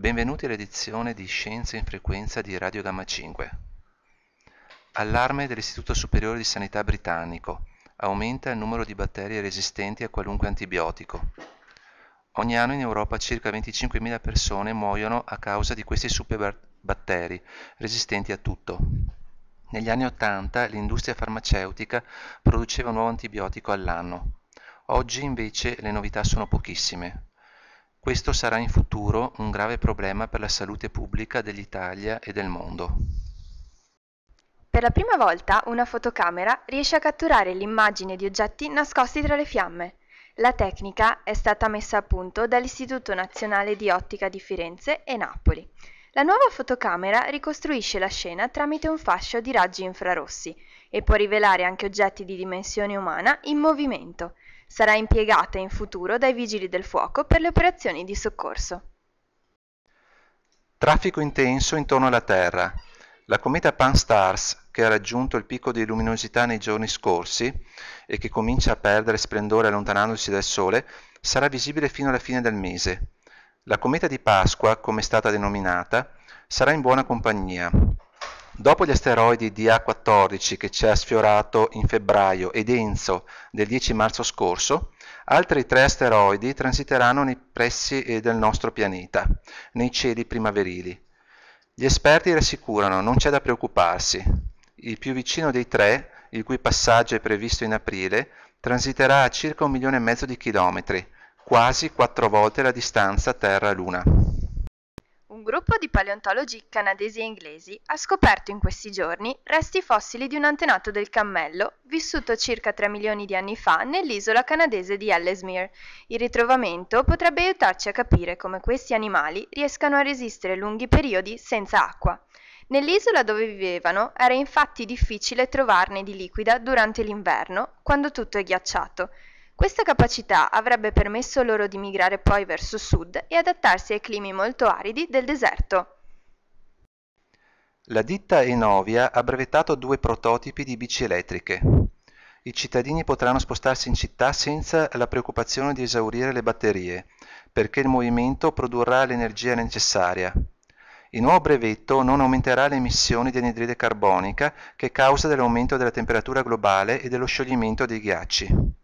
Benvenuti all'edizione di Scienze in Frequenza di Radio Gamma 5. Allarme dell'Istituto Superiore di Sanità Britannico. Aumenta il numero di batterie resistenti a qualunque antibiotico. Ogni anno in Europa circa 25.000 persone muoiono a causa di questi superbatteri, resistenti a tutto. Negli anni 80 l'industria farmaceutica produceva un nuovo antibiotico all'anno. Oggi invece le novità sono pochissime, questo sarà in futuro un grave problema per la salute pubblica dell'Italia e del mondo. Per la prima volta una fotocamera riesce a catturare l'immagine di oggetti nascosti tra le fiamme. La tecnica è stata messa a punto dall'Istituto Nazionale di Ottica di Firenze e Napoli. La nuova fotocamera ricostruisce la scena tramite un fascio di raggi infrarossi e può rivelare anche oggetti di dimensione umana in movimento, sarà impiegata in futuro dai Vigili del Fuoco per le operazioni di soccorso. Traffico intenso intorno alla Terra. La cometa Pan Stars, che ha raggiunto il picco di luminosità nei giorni scorsi e che comincia a perdere splendore allontanandosi dal Sole, sarà visibile fino alla fine del mese. La cometa di Pasqua, come è stata denominata, sarà in buona compagnia. Dopo gli asteroidi DA14 che ci ha sfiorato in febbraio ed Enzo del 10 marzo scorso, altri tre asteroidi transiteranno nei pressi eh, del nostro pianeta, nei cieli primaverili. Gli esperti rassicurano, non c'è da preoccuparsi. Il più vicino dei tre, il cui passaggio è previsto in aprile, transiterà a circa un milione e mezzo di chilometri, quasi quattro volte la distanza Terra-Luna. Un gruppo di paleontologi canadesi e inglesi ha scoperto in questi giorni resti fossili di un antenato del cammello vissuto circa 3 milioni di anni fa nell'isola canadese di Ellesmere. Il ritrovamento potrebbe aiutarci a capire come questi animali riescano a resistere lunghi periodi senza acqua. Nell'isola dove vivevano era infatti difficile trovarne di liquida durante l'inverno, quando tutto è ghiacciato, questa capacità avrebbe permesso loro di migrare poi verso sud e adattarsi ai climi molto aridi del deserto. La ditta Enovia ha brevettato due prototipi di bici elettriche. I cittadini potranno spostarsi in città senza la preoccupazione di esaurire le batterie, perché il movimento produrrà l'energia necessaria. Il nuovo brevetto non aumenterà le emissioni di anidride carbonica che causa dell'aumento della temperatura globale e dello scioglimento dei ghiacci.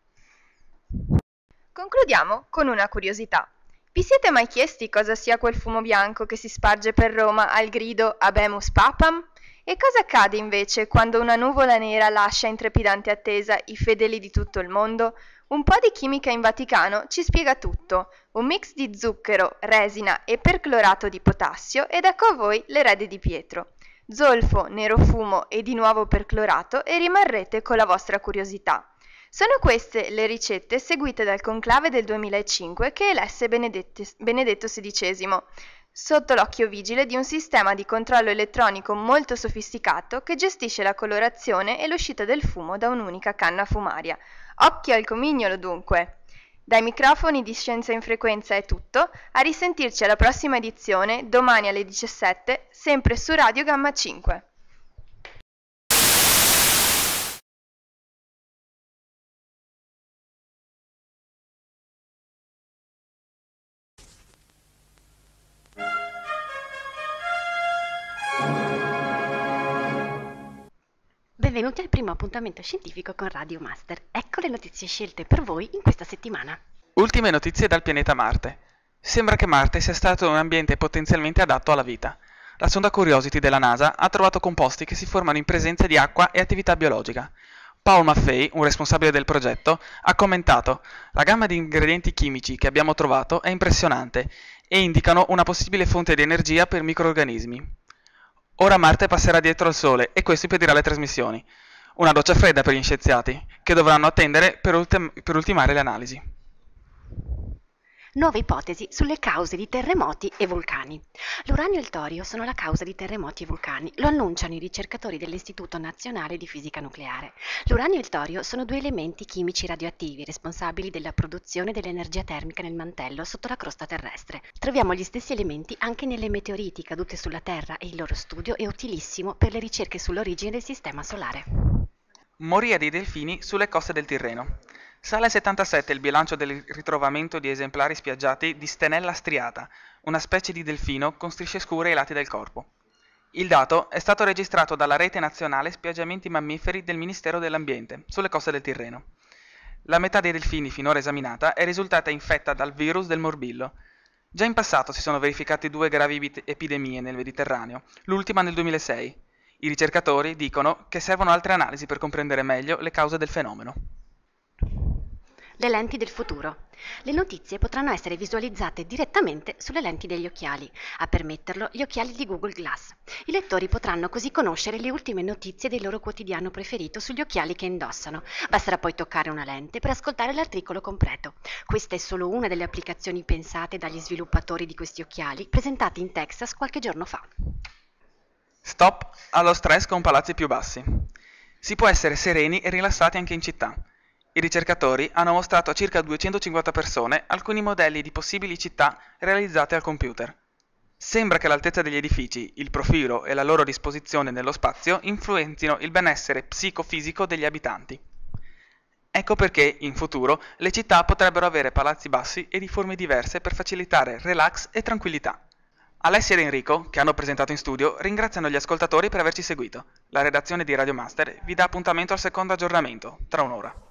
Concludiamo con una curiosità. Vi siete mai chiesti cosa sia quel fumo bianco che si sparge per Roma al grido Abemus Papam? E cosa accade invece quando una nuvola nera lascia in trepidante attesa i fedeli di tutto il mondo? Un po' di chimica in Vaticano ci spiega tutto. Un mix di zucchero, resina e perclorato di potassio ed ecco a voi l'erede di Pietro. Zolfo, nero fumo e di nuovo perclorato e rimarrete con la vostra curiosità. Sono queste le ricette seguite dal conclave del 2005 che elesse Benedetto XVI, sotto l'occhio vigile di un sistema di controllo elettronico molto sofisticato che gestisce la colorazione e l'uscita del fumo da un'unica canna fumaria. Occhio al comignolo dunque! Dai microfoni di Scienza in Frequenza è tutto, a risentirci alla prossima edizione domani alle 17, sempre su Radio Gamma 5. benvenuti al primo appuntamento scientifico con Radio Master. Ecco le notizie scelte per voi in questa settimana. Ultime notizie dal pianeta Marte. Sembra che Marte sia stato un ambiente potenzialmente adatto alla vita. La sonda Curiosity della NASA ha trovato composti che si formano in presenza di acqua e attività biologica. Paul Maffei, un responsabile del progetto, ha commentato La gamma di ingredienti chimici che abbiamo trovato è impressionante e indicano una possibile fonte di energia per microorganismi. Ora Marte passerà dietro al Sole e questo impedirà le trasmissioni. Una doccia fredda per gli scienziati, che dovranno attendere per, ultim- per ultimare le analisi nuove ipotesi sulle cause di terremoti e vulcani. L'uranio e il torio sono la causa di terremoti e vulcani, lo annunciano i ricercatori dell'Istituto Nazionale di Fisica Nucleare. L'uranio e il torio sono due elementi chimici radioattivi responsabili della produzione dell'energia termica nel mantello sotto la crosta terrestre. Troviamo gli stessi elementi anche nelle meteoriti cadute sulla Terra e il loro studio è utilissimo per le ricerche sull'origine del sistema solare. Moria dei delfini sulle coste del Tirreno. Sale 77 il bilancio del ritrovamento di esemplari spiaggiati di Stenella striata, una specie di delfino con strisce scure ai lati del corpo. Il dato è stato registrato dalla Rete Nazionale Spiaggiamenti Mammiferi del Ministero dell'Ambiente, sulle coste del Tirreno. La metà dei delfini finora esaminata è risultata infetta dal virus del morbillo. Già in passato si sono verificate due gravi epidemie nel Mediterraneo, l'ultima nel 2006. I ricercatori dicono che servono altre analisi per comprendere meglio le cause del fenomeno le lenti del futuro. Le notizie potranno essere visualizzate direttamente sulle lenti degli occhiali, a permetterlo gli occhiali di Google Glass. I lettori potranno così conoscere le ultime notizie del loro quotidiano preferito sugli occhiali che indossano. Basterà poi toccare una lente per ascoltare l'articolo completo. Questa è solo una delle applicazioni pensate dagli sviluppatori di questi occhiali, presentati in Texas qualche giorno fa. Stop allo stress con palazzi più bassi. Si può essere sereni e rilassati anche in città. I ricercatori hanno mostrato a circa 250 persone alcuni modelli di possibili città realizzate al computer. Sembra che l'altezza degli edifici, il profilo e la loro disposizione nello spazio influenzino il benessere psicofisico degli abitanti. Ecco perché, in futuro, le città potrebbero avere palazzi bassi e di forme diverse per facilitare relax e tranquillità. Alessia ed Enrico, che hanno presentato in studio, ringraziano gli ascoltatori per averci seguito. La redazione di Radio Master vi dà appuntamento al secondo aggiornamento, tra un'ora.